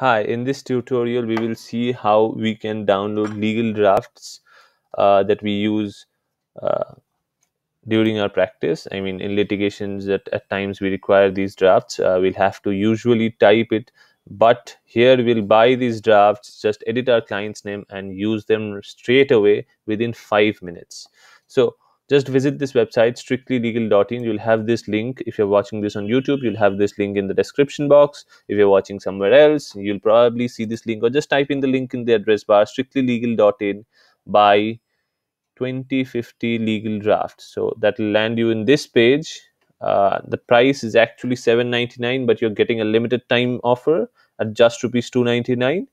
Hi, in this tutorial we will see how we can download legal drafts uh, that we use uh, during our practice. I mean in litigations that at times we require these drafts, uh, we'll have to usually type it but here we'll buy these drafts, just edit our client's name and use them straight away within five minutes. So just visit this website strictlylegal.in you'll have this link if you're watching this on youtube you'll have this link in the description box if you're watching somewhere else you'll probably see this link or just type in the link in the address bar strictlylegal.in by 2050 legal draft so that will land you in this page uh, the price is actually 799 but you're getting a limited time offer at just rupees 299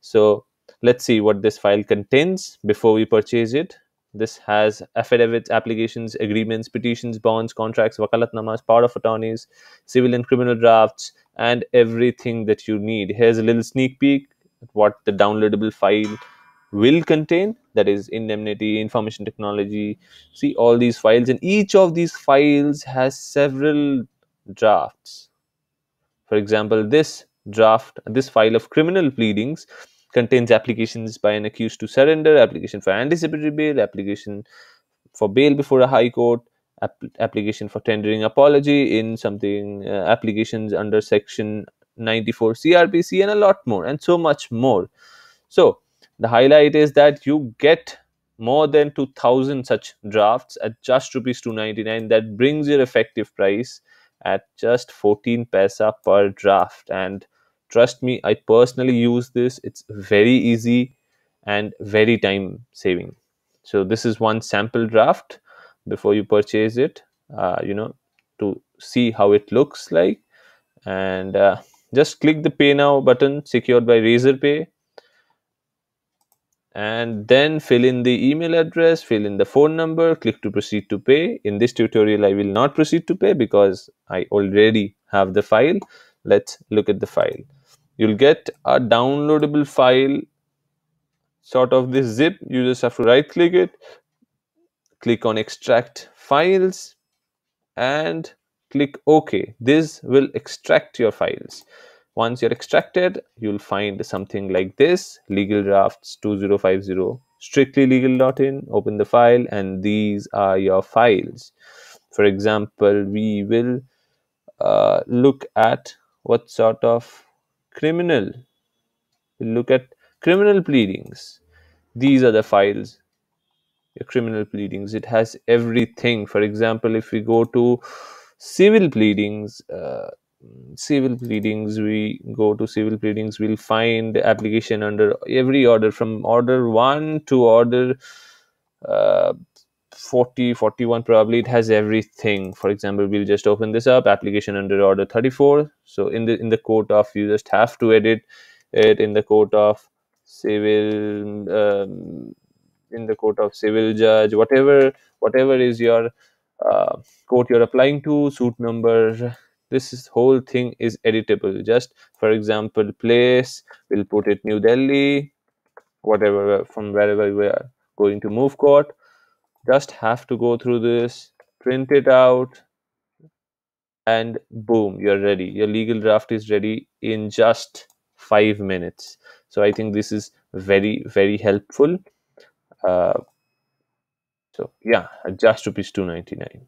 so let's see what this file contains before we purchase it this has affidavits, applications, agreements, petitions, bonds, contracts, wakalatnamas, power of attorneys, civil and criminal drafts, and everything that you need. Here's a little sneak peek what the downloadable file will contain that is indemnity information technology see all these files and each of these files has several drafts for example this draft this file of criminal pleadings contains applications by an accused to surrender, application for anticipatory bail, application for bail before a high court, ap application for tendering apology in something, uh, applications under section 94 CRPC, and a lot more, and so much more. So, the highlight is that you get more than 2000 such drafts at just rupees 299 that brings your effective price at just 14 paisa per draft and trust me i personally use this it's very easy and very time saving so this is one sample draft before you purchase it uh, you know to see how it looks like and uh, just click the pay now button secured by razorpay and then fill in the email address fill in the phone number click to proceed to pay in this tutorial i will not proceed to pay because i already have the file let's look at the file you'll get a downloadable file sort of this zip you just have to right click it click on extract files and click ok this will extract your files once you're extracted you'll find something like this legal drafts 2050 strictly legal.in open the file and these are your files for example we will uh, look at what sort of criminal we'll look at criminal pleadings these are the files your criminal pleadings it has everything for example if we go to civil pleadings uh, civil pleadings we go to civil pleadings we'll find application under every order from order 1 to order uh, 40 41 probably it has everything for example we'll just open this up application under order 34 so in the in the quote of you just have to edit it in the quote of civil um, in the quote of civil judge whatever whatever is your uh, quote you're applying to suit number this is, whole thing is editable just for example place we'll put it new delhi whatever from wherever we are going to move court just have to go through this print it out and boom you're ready your legal draft is ready in just five minutes so i think this is very very helpful uh, so yeah just rupees 299